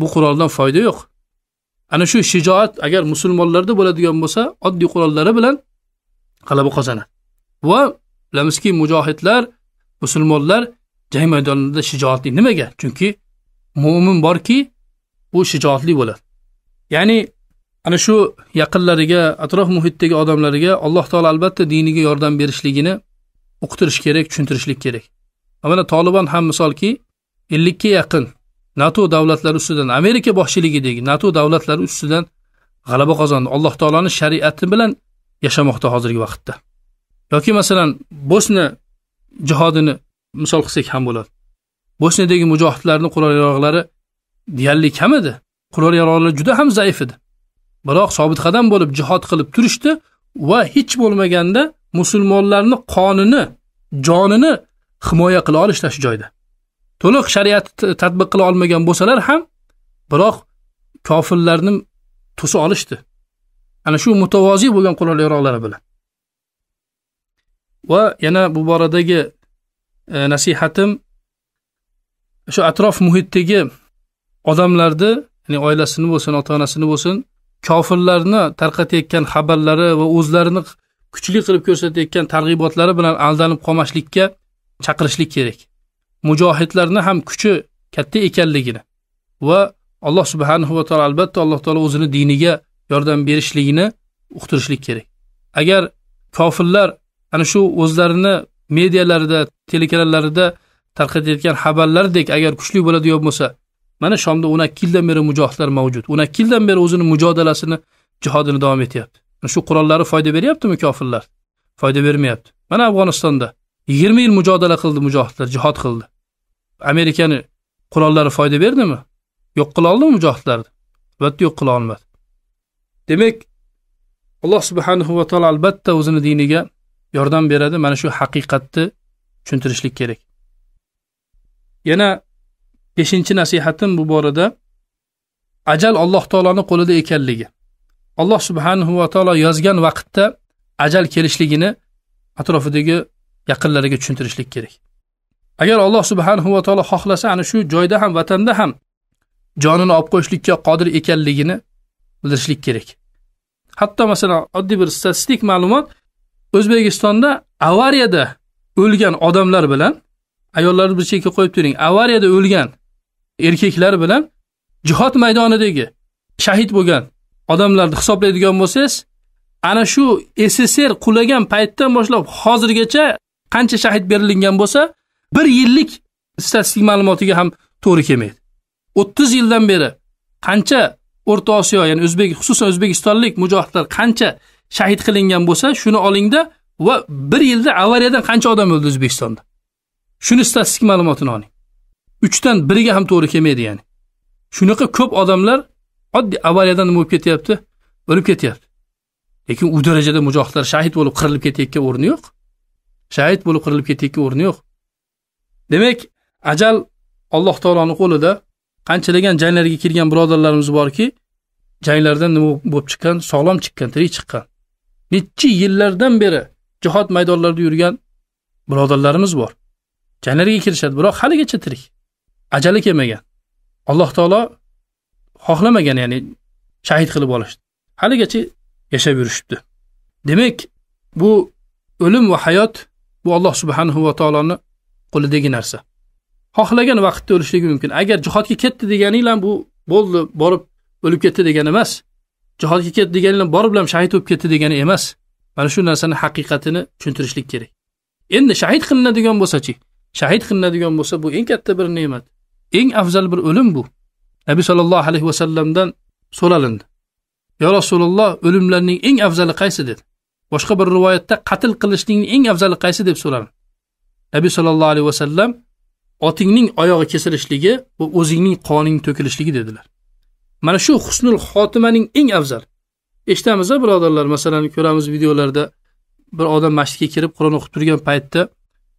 bu quroldan foyda yo'q ana shu shijoat agar musulmonlarda bo'ladigan bo'lsa oddiy qurollari bilan g'alaba qozonadi va bilamizki mujohidlar musulmonlar jang maydonida shijoatli nimaga chunki mo'min borki u shijoatli bo'ladi ya'ni ana shu yaqinlariga atrof muhitdagi odamlariga alloh taolo albatta diniga yordam berishligini o'qitirish kerak tushuntirishlik kerak mana tolibon ham misolki ellikka yaqin nato davlatlari ustidan amerika boshchiligidagi nato davlatlari ustidan g'alaba qozondi alloh taoloni shariati bilan yashamoqda hozirgi vaqtda yoki masalan bosniya jihodini misol qilsak ham bo'ladi bosniyadagi mujohidlarni qurol yarog'lari deyarli kam edi qurol yarog'lari juda ham zaif edi biroq sobitqadam bo'lib jihod qilib turishdi va hech bo'lmaganda musulmonlarni qonini jonini himoya qila olishdi shu joyda to'liq shariatni tatbiq qila olmagan bo'lsalar ham biroq kofirlarni to'sa olishdi ana shu mutavozi bo'lgan qurol yarog'lari bilan va yana bu boradagi e, nasihatim shu atrof muhitdagi odamlarni ya'ni oilasini bo'lsin ota onasini bo'lsin kofirlarni tarqatayotgan xabarlari va o'zlarini kuchli qilib ko'rsatayotgan targ'ibotlari bilan aldanib qolmaslikka chaqirishlik kerak mujohidlarni ham kuchi katta ekanligini va alloh subhanahu va taolo albatta alloh taolo o'zini diniga yordam berishligini uqtirishlik kerak agar kofirlar ana shu o'zlarini medialarida telekanallarida tarqatayotgan xabarlardek agar kuchli bo'ladigan bo'lsa mana shomda o'n ikki yildan beri mujohidlar mavjud o'n ikki yildan beri o'zini mujodalasini jihodini davom etyapti shu qurollari foyda beryaptimi kofirlar foyda bermayapti mana afg'onistonda yigirma yil mujodala qildi mujohidlar jihod qildi amerikani qurollari foyda berdimi yo'q qila oldimi mujohidlarni albatta yo'q qila olmadi demak alloh subhanahu va taolo albatta o'zini diniga yordam beradi mana shu haqiqatni tushuntirishlik kerak yana beshinchi nasihatim bu borada ajal alloh taoloni qo'lida ekanligi alloh subhanahu va taolo yozgan vaqtda ajal kelishligini atrofidagi yaqinlariga tushuntirishlik kerak agar alloh subhanahu va taolo xohlasa ana shu joyda ham vatanda ham jonini olib qo'yishlikka qodir ekanligini bildirishlik kerak hatto masalan oddiy bir statistik ma'lumot o'zbekistonda avariyada o'lgan odamlar bilan ayollarni bir chekka qo'yib turing avariyada o'lgan erkaklar bilan jihod maydonidagi shahid bo'lgan odamlarni hisoblaydigan bo'lsangiz ana shu sssr qulagan paytdan boshlab hozirgacha qancha shahid berilgan bo'lsa bir yillik statistik ma'lumotiga ham to'g'ri kelmaydi o'ttiz yildan beri qancha o'rta osiyo ya'ni o'zbek xususan o'zbekistonlik mujohidlar qancha shahid qilingan bo'lsa shuni olingda va bir yilda avariyadan qancha odam o'ldi o'zbekistonda shuni statistik ma'lumotini oling uchdan biriga ham to'g'ri kelmaydi ya'ni shunaqa ko'p odamlar oddiy avariyadan nima bo'lib ketyapti o'lib ketyapti lekin u darajada mujohidlar shahid bo'lib qirilib ketayotgan o'rni yo'q shahid bo'lib qirilib ketayotgan o'rni yo'q demak ajal alloh taoloni qo'lida qanchalagan janglarga kirgan birodarlarimiz borki janglardan nima bo'lib chiqqan sog'lom chiqqan tirik chiqqan nechi yillardan beri jihod maydonlarida yurgan birodarlarimiz bor janglarga kirishadi biroq haligacha tirik ajali kelmagan alloh taolo xohlamagan ya'ni shahid qilib olishdi haligacha yashab yurishibdi demak bu o'lim va hayot bu alloh subhanahu va taoloni qo'lidagi narsa xohlagan vaqtda o'lishligi mumkin agar jihodga ketdi deganinglar bu bo'ldi borib o'lib ketdi degani emas jihodga ketdi deganinglar borib ham shahid bo'lib ketdi degani emas mana shu narsani haqiqatini tushuntirishlik kerak endi shahid qilinadigan bo'lsachi shahid qilinadigan bo'lsa bu eng katta bir ne'mat eng afzal bir o'lim bu nabiy sollallohu alayhi vasallamdan so'ralindi yo rasululloh o'limlarning eng afzali qaysi dedi boshqa bir rivoyatda qatl qilishning eng afzali qaysi deb so'raldi nabiy sollallohu alayhi vasallam otingning oyog'i kesilishligi va o'zingning qoning to'kilishligi dedilar mana shu husnul xotimaning eng afzal eshitamiz birodarlar masalan ko'ramiz videolarda bir odam masjidga kirib qur'on o'qib turgan paytda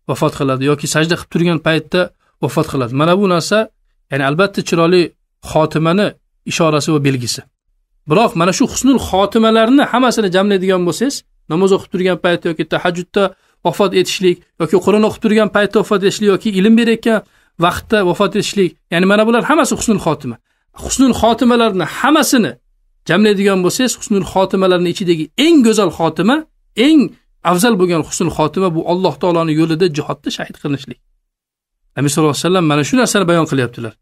vafot qiladi yoki sajda qilib turgan paytda vafot qiladi mana bu narsa ya'ni albatta chiroyli xotimani ishorasi va belgisi biroq mana shu husnul xotimalarni hammasini jamlaydigan bo'lsangiz namoz o'qib turgan paytda yoki tahajjudda vafot etishlik yoki qur'on o'qib turgan paytda vafot etishlik yoki ilm berayotgan vaqtda vafot etishlik ya'ni mana bular hammasi husnul xotima husnul xotimalarni hammasini jamlaydigan bo'lsangiz husnul xotimalarni ichidagi eng go'zal xotima eng afzal bo'lgan husnul xotima bu alloh taoloni yo'lida jihodda shahid qilinishlik nabiy sallallohu alayhi vasallam mana shu narsani bayon qilyaptilar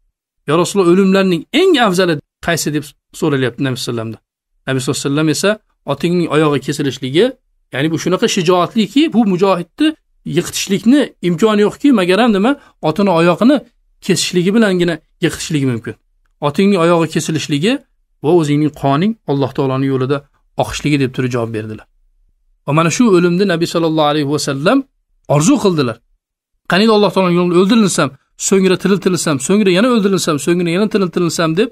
yo rasululloh o'limlarning eng afzali qaysi deb so'ralyapti nabiy alayhivasallamdan nabiy sallallohu alayhi vasallam esa otingning oyog'i kesilishligi ya'ni bu shunaqa shijoatliki bu mujohidni yiqitishlikni imkoni yo'qki magaram nima otini oyog'ini kesishligi bilangina yiqitishligi mumkin otingning oyog'i kesilishligi va o'zingning qoning alloh taoloni yo'lida oqishligi deb turib javob berdilar va mana shu o'limni nabiy sollallohu alayhi vasallam orzu qildilar qaniydi alloh taoloni yo'lida o'ldirilsam so'ngra tiriltirilsam so'ngra yana o'ldirilsam so'ngra yana tiriltirilsam deb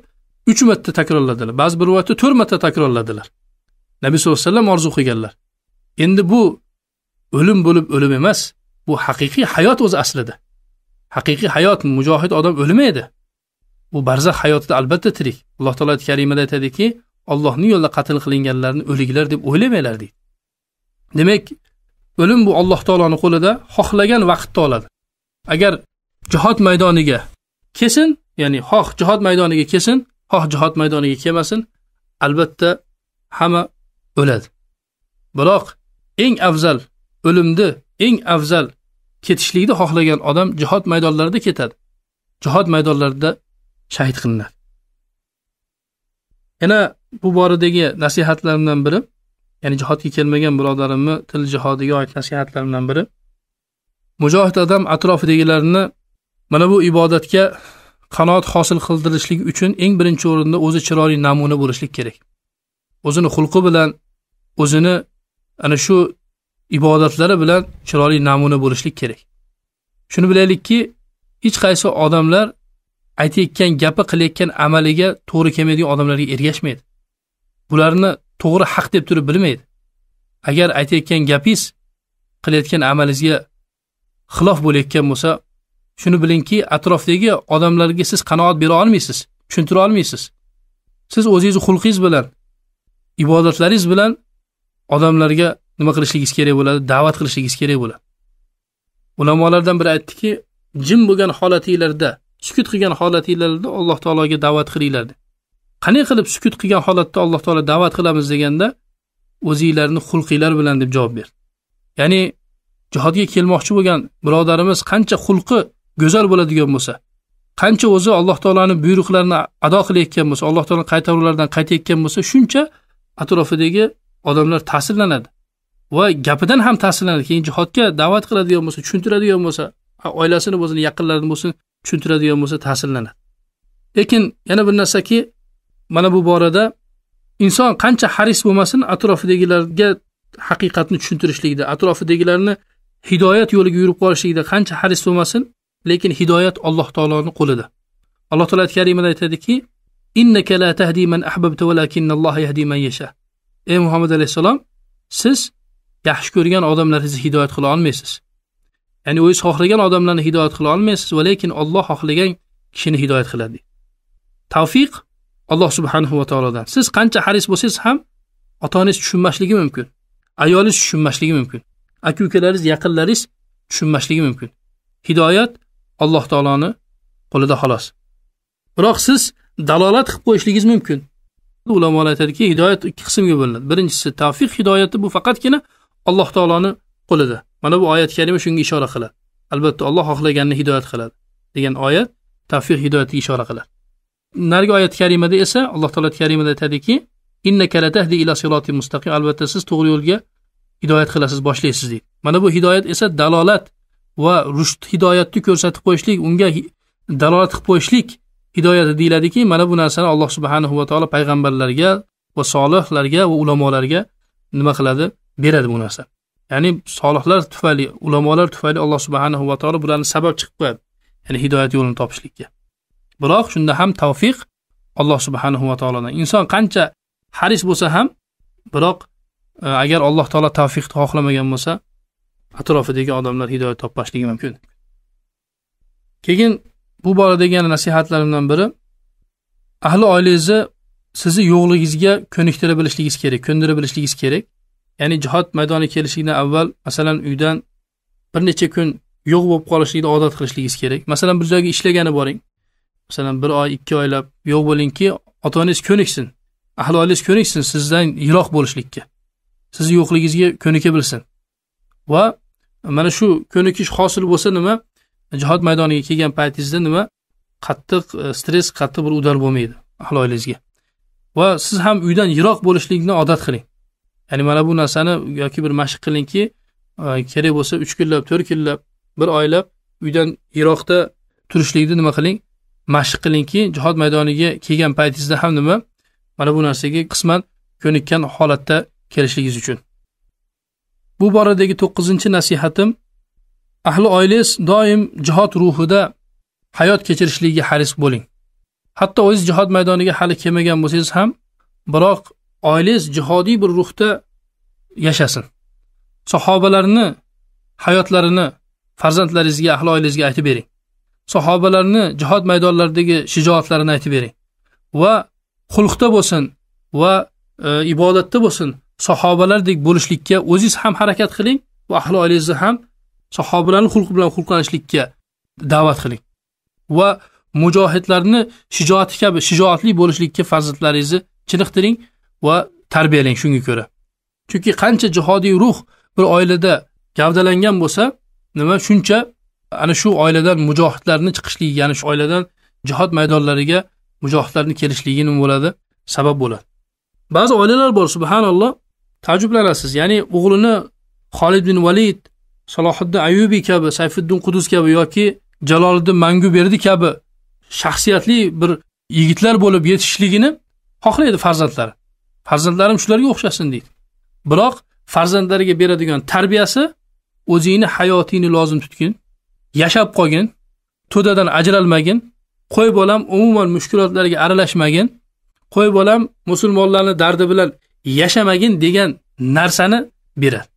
uch marta takrorladilar ba'zi bir rivoyatda to'rt marta takrorladilar nabiy sallallohu alayhi vasallam orzu qilganlar endi bu o'lim bo'lib o'lim emas bu haqiqiy hayot o'zi aslida haqiqiy hayot mujohid odam o'lmaydi u barzax hayotida albatta tirik alloh taolo karimada aytadiki allohning yo'lida qatl qilinganlarni o'liklar deb o'ylamanglar deydi demak o'lim bu alloh taoloni qo'lida xohlagan vaqtda oladi agar jihod maydoniga kelsin ya'ni xoh jihod maydoniga kelsin xoh jihod maydoniga kelmasin albatta hamma o'ladi biroq eng afzal o'limni eng afzal ketishlikni xohlagan odam jihod maydonlarida ketadi jihod maydonlarida shahid qilinadi yana bu boradagi nasihatlarimdan biri ya'ni jihodga kelmagan birodarimni til jihodiga oid nasihatlarimdan biri mujohid odam atrofidagilarni mana bu ibodatga qanoat hosil qildirishlik uchun eng birinchi o'rinda o'zi chiroyli namuna bo'lishlik kerak o'zini xulqi bilan o'zini ana shu ibodatlari bilan chiroyli namuna bo'lishlik kerak shuni bilaylikki hech qaysi odamlar aytayotgan gapi qilayotgan amaliga to'g'ri kelmaydigan odamlarga ergashmaydi bularni to'g'ri haq deb turib bilmaydi agar aytayotgan gapingiz qilayotgan amalingizga xilof bo'layotgan bo'lsa shuni bilingki atrofdagi odamlarga siz qanoat bera olmaysiz tushuntira olmaysiz siz o'zingizni xulqingiz bilan ibodatlaringiz bilan odamlarga nima qilishligingiz kerak bo'ladi da'vat qilishligingiz kerak bo'ladi ulamolardan biri aytdiki jim bo'lgan holatinglarda sukut qilgan holatinglarda alloh taologa da'vat qilinglar qanday qilib sukut qilgan holatda alloh taolo da'vat qilamiz deganda o'zinglarni xulqinglar bilan deb javob berdi ya'ni jihodga kelmoqchi bo'lgan birodarimiz qancha xulqi go'zal bo'ladigan bo'lsa qancha o'zi alloh taoloni buyruqlarini ado qilayotgan bo'lsa alloh taolo qaytaruvlaridan qaytayotgan bo'lsa shuncha atrofidagi odamlar ta'sirlanadi va gapidan ham ta'sirlanadi keyin jihodga da'vat qiladigan bo'lsa tushuntiradigan bo'lsa oilasini o'zini yaqinlarini bo'lsin tushuntiradigan bo'lsa ta'sirlanadi lekin yana bir narsaki mana bu borada inson qancha haris bo'lmasin atrofidagilarga haqiqatni tushuntirishlikda atrofidagilarni hidoyat yo'liga yurib qolishlikda qancha haris bo'lmasin lekin hidoyat alloh taoloni qo'lida alloh taolo karimada aytadiki innaka la tahdi man ahbabta yahdi man yasha ey muhammad alayhissalom siz yaxshi ko'rgan odamlaringizni hidoyat qila olmaysiz ya'ni o'ziz xohlagan odamlarni hidoyat qila olmaysiz va lekin olloh xohlagan kishini hidoyat qiladi tavfiq alloh subhanahu va taolodan siz qancha haris bo'lsangiz ham ota onangiz tushunmasligi mumkin ayolingiz tushunmasligi mumkin aka ukalaringiz yaqinlaringiz tushunmasligi mumkin hidoyat alloh taoloni qo'lida xolos biroq siz dalolat qilib qo'yishingiz mumkin ulamolar aytadiki hidoyat ikki qismga bo'linadi birinchisi tavfiq hidoyati bu faqatgina alloh taoloni qo'lida mana bu oyat kalima shunga ishora qiladi albatta alloh xohlaganini hidoyat qiladi degan oyat tavfiq hidoyatiga ishora qiladi narigi oyat karimada esa alloh taolo karimada aytadiki mustaqim albatta siz to'g'ri yo'lga hidoyat qilasiz boshlaysiz deydi mana bu hidoyat esa dalolat va rusht hidoyatni ko'rsatib qo'yishlik unga dalolat qilib qo'yishlik hidoyati deyiladiki mana bu narsani alloh subhanahu va taolo payg'ambarlarga va solihlarga va ulamolarga nima qiladi beradi bu narsa ya'ni solihlar tufayli ulamolar tufayli alloh subhanahu va taolo bularni sabab chiqib qo'yadi ya'ni hidoyat yo'lini topishlikka biroq shunda ham tavfiq alloh subhanahu va taolodan inson qancha haris bo'lsa ham biroq e, agar alloh taolo tavfiqni xohlamagan bo'lsa atrofidagi odamlar hidoyat topmasligi mumkin keyin bu boradagi yana nasihatlarimdan biri ahli oilangizni sizni yo'qligingizga ko'niktira bilishligingiz kerak ko'ndira bilishligingiz kerak ya'ni jihod maydoni kelishidan avval masalan uydan bir necha kun yo'q bo'lib qolishlikni odat qilishligingiz kerak masalan bir joyga ishlagani boring masalan bir oy ikki oylab yo'q bo'lingki ota onangiz ko'niksin ahli oilangiz ko'niksin sizdan yiroq bo'lishlikka sizni yo'qligingizga ko'nika bilsin va mana shu ko'nikish hosil bo'lsa nima jihod maydoniga kelgan paytingizda nima qattiq e, stress qattiq bir udar bo'lmaydi ahli oilangizga va siz ham uydan yiroq bo'lishlikni odat qiling ya'ni mana bu narsani yoki bir mashq qilingki e, kerak bo'lsa uch kunlab to'rt kunlab bir oylab uydan yiroqda turishlikni nima qiling mashq qilingki jihod maydoniga kelgan paytingizda ham nima mana bu narsaga qisman ko'nikkan holatda kelishligingiz uchun bu boradagi to'qqizinchi nasihatim Ahli oilangiz doim jihod ruhida hayot kechirishligiga haris bo'ling. Hatto o'ziz jihod maydoniga hali kelmagan bo'lsangiz ham, biroq oilangiz jihodiy bir ruhda yashasin. Sahobalarni hayotlarini farzandlaringizga, ahli oilangizga aytib bering. Sahobalarni jihod maydonlaridagi shijoatlarini aytib bering. Va xulqda bo'lsin va e, ibodatda bo'lsin, sahobalardek bo'lishlikka o'zingiz ham harakat qiling va ahli oilangizni ham sahobalarni xulqi bilan xulqlanishlikka da'vat qiling va mujohidlarni shijoati kabi shijoatli bo'lishlikka farzandlaringizni chiniqtiring va tarbiyalang shunga ko'ra chunki qancha jihodiy ruh bir oilada gavdalangan bo'lsa nima shuncha ana shu oiladan mujohidlarni chiqishligi ya'ni shu oiladan jihod maydonlariga mujohidlarni kelishligi nima bo'ladi sabab bo'ladi ba'zi oilalar bor subhanalloh taajjublanasiz ya'ni o'g'lini Xolid bin Valid salohiddin ayubiy kabi sayfiddin qudus kabi yoki jaloliddin manguberdi kabi shaxsiyatli bir yigitlar bo'lib yetishishligini xohlaydi farzandlari farzandlarim shularga o'xshasin deydi biroq farzandlariga beradigan tarbiyasi o'zingni hayotingni lozim tutgin yashab qolgin to'dadan ajralmagin qo'y bolam umuman mushkulotlarga aralashmagin qo'y bolam musulmonlarni dardi bilan yashamagin degan narsani beradi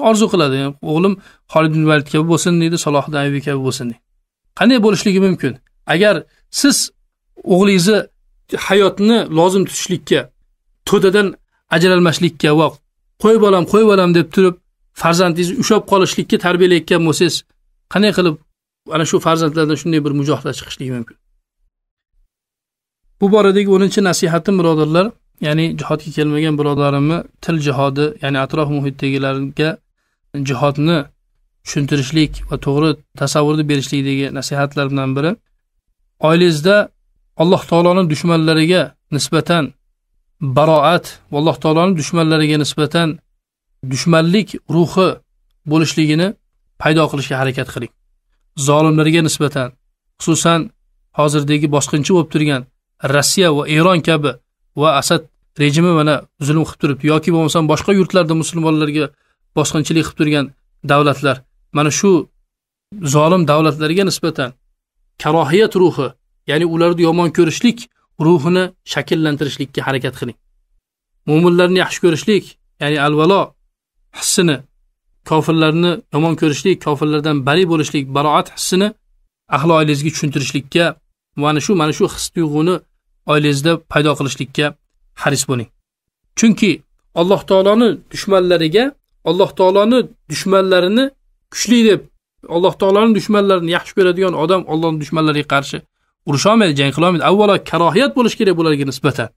orzu qiladi o'g'lim Xolid ibn Valid kabi bo'lsin deydi Salohiddin Ayubi kabi bo'lsin deydi qanday bo'lishligi mumkin agar siz o'g'lingizni hayotni lozim tutishlikka to'dadan ajralmaslikka va qo'y bolam qo'y bolam deb turib farzandingizni ushlab qolishlikka tarbiyalayotgan bo'lsangiz qanday qilib ana shu farzandlardan shunday bir mujohida chiqishligi mumkin bu boradagi o'ninchi nasihatim birodarlar ya'ni jihodga kelmagan birodarimni til jihodi ya'ni atrof muhitdagilarga jihodni tushuntirishlik va to'g'ri tasavvurni berishlikdagi nasihatlardan biri oilangizda alloh taoloni dushmanlariga nisbatan baroat va alloh taoloni dushmanlariga nisbatan dushmanlik ruhi bo'lishligini paydo qilishga harakat qiling zolimlarga nisbatan xususan hozirdagi bosqinchi bo'lib turgan rossiya va eron kabi va asad rejimi mana zulm qilib turibdi yoki bo'lmasam boshqa yurtlarda musulmonlarga bosqinchilik qilib turgan davlatlar mana shu zolim davlatlarga nisbatan karohiyat ruhi ya'ni ularni yomon ko'rishlik ruhini shakllantirishlikka harakat qiling mo'minlarni yaxshi ko'rishlik ya'ni alvalo hissini kofirlarni yomon ko'rishlik kofirlardan bari bo'lishlik baroat hissini ahli oilangizga tushuntirishlikka mana shu mana shu his tuyg'uni oilangizda paydo qilishlikka haris bo'ling chunki alloh taoloni dushmanlariga alloh taoloni dushmanlarini kuchli deb alloh taoloni dushmanlarini yaxshi ko'radigan odam ollohni dushmanlariga qarshi urusholmaydi jang qilolmaydi avvalo karohiyat bo'lishi kerak bularga nisbatan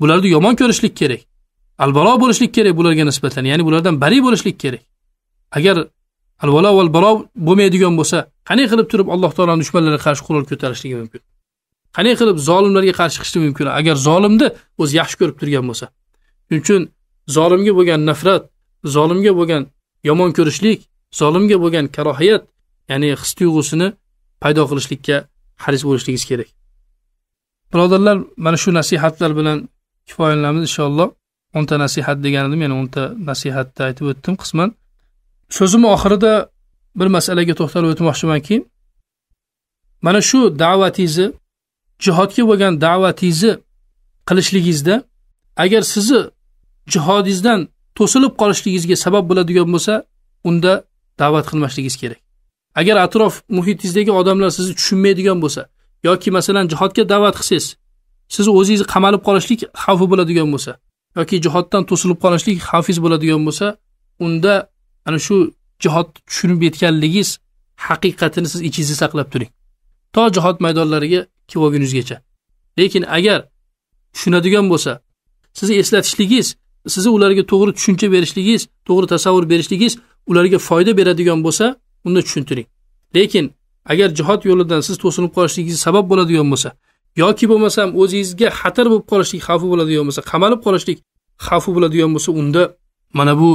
bularni yomon ko'rishlik kerak albalo bo'lishlik kerak bularga nisbatan ya'ni bulardan bari bo'lishlik kerak agar alvalo va balo bo'lmaydigan bo'lsa qanday qilib turib alloh taoloni dushmanlariga qarshi qurol ko'tarishligi mumkin qanday qilib zolimlarga qarshi chiqishi mumkin agar zolimni o'zi yaxshi ko'rib turgan bo'lsa shuning uchun zolimga bo'lgan nafrat zolimga bo'lgan yomon ko'rishlik zolimga bo'lgan karohiyat ya'ni his tuyg'usini paydo qilishlikka haris bo'lishligingiz kerak birodarlar mana shu nasihatlar bilan kifoyalanamiz inshaalloh o'nta nasihat degan edim ya'ni o'nta nasihatni aytib o'tdim qisman so'zimni oxirida bir masalaga to'xtalib o'tmoqchimanki mana shu da'vatingizni jihodga bo'lgan da'vatingizni qilishligingizda agar sizni jihodingizdan to'silib qolishligingizga sabab bo'ladigan bo'lsa unda da'vat qilmasligingiz kerak agar atrof muhitingizdagi odamlar sizni tushunmaydigan bo'lsa yoki masalan jihodga da'vat qilsangiz siz o'zingiz qamalib qolishlik xavfi bo'ladigan bo'lsa yoki jihoddan to'silib qolishlik xavfingiz bo'ladigan bo'lsa unda ana shu jihod tushunib yetganligingiz haqiqatini siz ichingizda saqlab turing to jihod maydonlariga ikki bo'lguningizgacha lekin agar tushunadigan bo'lsa sizni eslatishligingiz sizni ularga to'g'ri tushuncha berishligingiz to'g'ri tasavvur berishligingiz ularga foyda beradigan bo'lsa unda tushuntiring lekin agar jihod yo'lidan siz to'silib qolishligingiz sabab bo'ladigan bo'lsa yoki bo'lmasam o'zingizga xatar bo'lib qolishlik xavfi bo'ladigan bo'lsa qamalib qolishlik xavfi bo'ladigan bo'lsa unda mana bu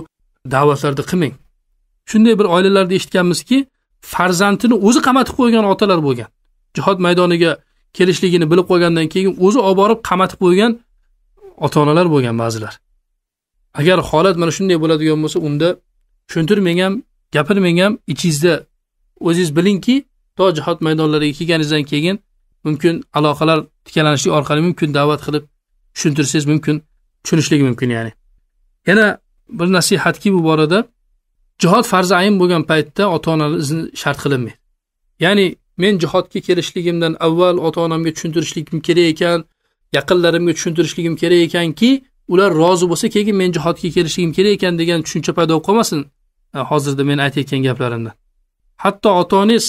da'vatlarni qilmang shunday bir oilalarda eshitganmizki farzandini o'zi qamatib qo'ygan otalar bo'lgan jihod maydoniga kelishligini bilib qo'ygandan keyin o'zi olib borib qamatib qo'ygan ota onalar bo'lgan ba'zilar agar holat mana shunday bo'ladigan bo'lsa unda tushuntirmang ham gapirmang ham ichingizda o'zingiz bilingki to jihod maydonlariga kelganingizdan keyin mumkin aloqalar tikalanishligi orqali mumkin da'vat qilib tushuntirsangiz mumkin tushunishligi mumkin ya'ni yana bir nasihatki bu borada jihod farzi ayn bo'lgan paytda ota onalar izni shart qilinmaydi ya'ni men jihodga kelishligimdan avval ota onamga tushuntirishligim kerak ekan yaqinlarimga tushuntirishligim kerak ekanki ular rozi bo'lsa keyin men jihodga kelishligim kerak ekan degan tushuncha paydo bo'lib qolmasin hozirda men aytayotgan gaplarimdan hatto ota onangiz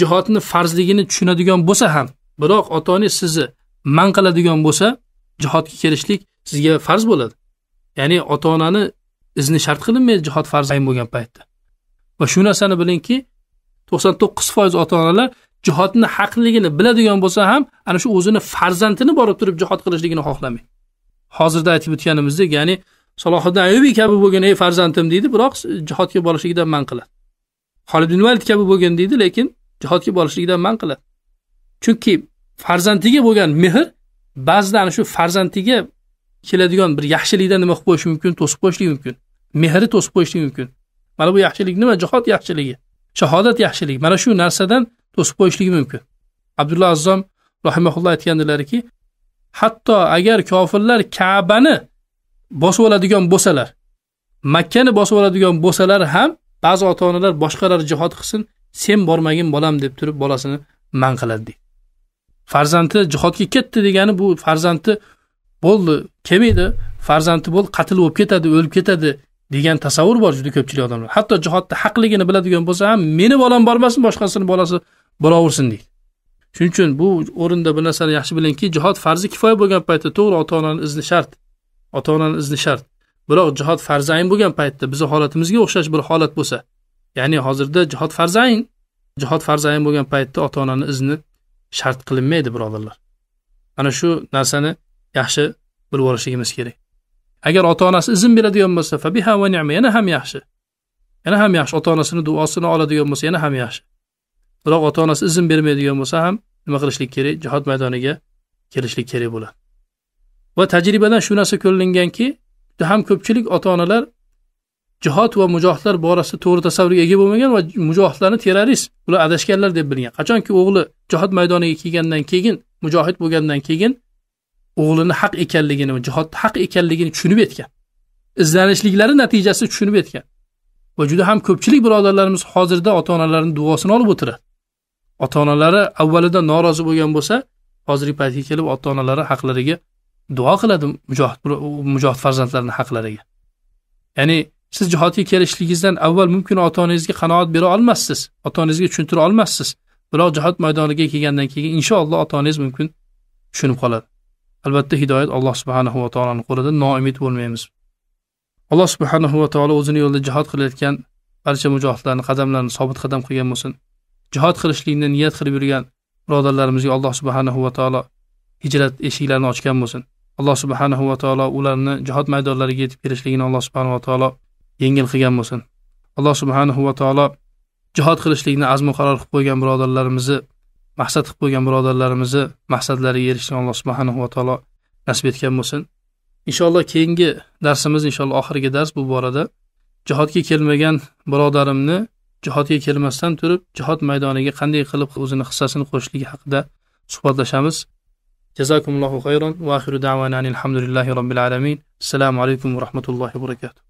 jihodni farzligini tushunadigan bo'lsa ham biroq ota onangiz sizni man qiladigan bo'lsa jihodga kelishlik sizga farz bo'ladi ya'ni ota onani izni shart qilinmaydi jihod farz bo'lgan paytda va shu narsani bilingki to'qson to'qqiz foiz ota onalar jihodni haqligini biladigan bo'lsa ham ana shu o'zini farzandini borib turib jihod qilishligini xohlamaydi hozirda aytib o'tganimizdek ya'ni salohiddin ayubiy kabi bo'lgin ey farzandim deydi biroq jihodga borishligidan man qiladi xolid ibn valid kabi bo'lgin deydi lekin jihodga borishligidan man qiladi chunki farzandiga bo'lgan mehr ba'zida ana shu farzandiga keladigan bir yaxshilikdan nima qilib qo'yishi mumkin to'sib qo'yishligi mumkin mehri to'sib qo'yishligi mumkin mana bu yaxshilik nima jihod yaxshiligi shahodat yaxshiligi mana shu narsadan to'sib qo'yishligi mumkin abdulla azzom rahimaulloh aytgandilarki hatto agar kofirlar kabani bosib oladigan bo'lsalar makkani bosib oladigan bo'lsalar ham ba'zi ota onalar boshqalar jihod qilsin sen bormagin bolam deb turib bolasini man qiladi deydi farzandi jihodga ketdi degani bu farzandi bo'ldi kelmaydi farzandi bo'ldi qatl bo'lib ketadi o'lib ketadi degan tasavvur bor juda ko'pchilik odamlar hatto jihodda haqligini biladigan bo'lsa ham meni bolam bormasin boshqasini bolasi bo'laversin deydi shuning uchun bu o'rinda bir narsani yaxshi bilingki jihod farzi kifoya bo'lgan paytda to'g'ri ota onani izni shart ota onani izni shart biroq jihod farzi ayn bo'lgan paytda bizni holatimizga o'xshash bir holat bo'lsa ya'ni hozirda jihod farzi ayn jihod farzi ayn bo'lgan paytda ota onani izni shart qilinmaydi birodarlar ana shu narsani yaxshi bilib olishligimiz kerak agar ota onasi izn beradigan bo'lsa fabiha va ni'ma yana ham yaxshi yana ham yaxshi ota onasini duosini oladigan bo'lsa yana ham yaxshi biroq ota onasi izn bermaydigan bo'lsa ham nima qilishlik kerak jihod maydoniga kelishlik kerak bo'ladi va tajribadan shu narsa ko'ringanki juda ham ko'pchilik ota onalar jihod va mujohidlar borasida to'g'ri tasavvurga ega bo'lmagan va mujohidlarni terrorist ular adashganlar deb bilgan qachonki o'g'li jihod maydoniga kelgandan keyin mujohid bo'lgandan keyin o'g'lini haq ekanligini jihod haq ekanligini tushunib yetgan izlanishliklari natijasi tushunib yetgan va juda ham ko'pchilik birodarlarimiz hozirda ota onalarini duosini olib o'tiradi ota onalari avvalida norozi bo'lgan bo'lsa hozirgi paytga kelib ota onalari haqlariga duo qiladi mujohid mujohid farzandlarini haqlariga ya'ni siz jihodga kelishligingizdan avval mumkin ota onangizga qanoat bera olmassiz ota onangizga tushuntira olmassiz biroq jihod maydoniga kelgandan keyin inshaalloh ota onangiz mumkin tushunib qoladi albatta hidoyat alloh subhanahu va taoloni qo'lida noumid bo'lmaymiz alloh subhanahu va taolo o'zini yo'lida jihod qilayotgan barcha mujohidlarni qadamlarini sobit qadam qilgan bo'lsin jihod qilishlikni niyat qilib yurgan birodarlarimizga alloh subhanahu va taolo hijrat eshiklarini ochgan bo'lsin alloh subhanahu va taolo ularni jihod maydonlariga yetib kelishligini alloh subhanahu va taolo yengil qilgan bo'lsin alloh subhanahu va taolo jihod qilishlikni azmu qaror qilib qo'ygan birodarlarimizni maqsad qilib qo'ygan birodarlarimizni maqsadlariga erishishni alloh subhanahu va taolo nasib etgan bo'lsin inshaalloh keyingi darsimiz inshaalloh oxirgi dars bu borada jihodga kelmagan birodarimni jihodga kelmasdan turib jihod maydoniga qanday qilib o'zini hissasini qo'shishligi haqida suhbatlashamiz jazakumullohu xayron va axiru alhamdulillahi robbil alamin assalomu alaykum va rahmatullohi va barakatuh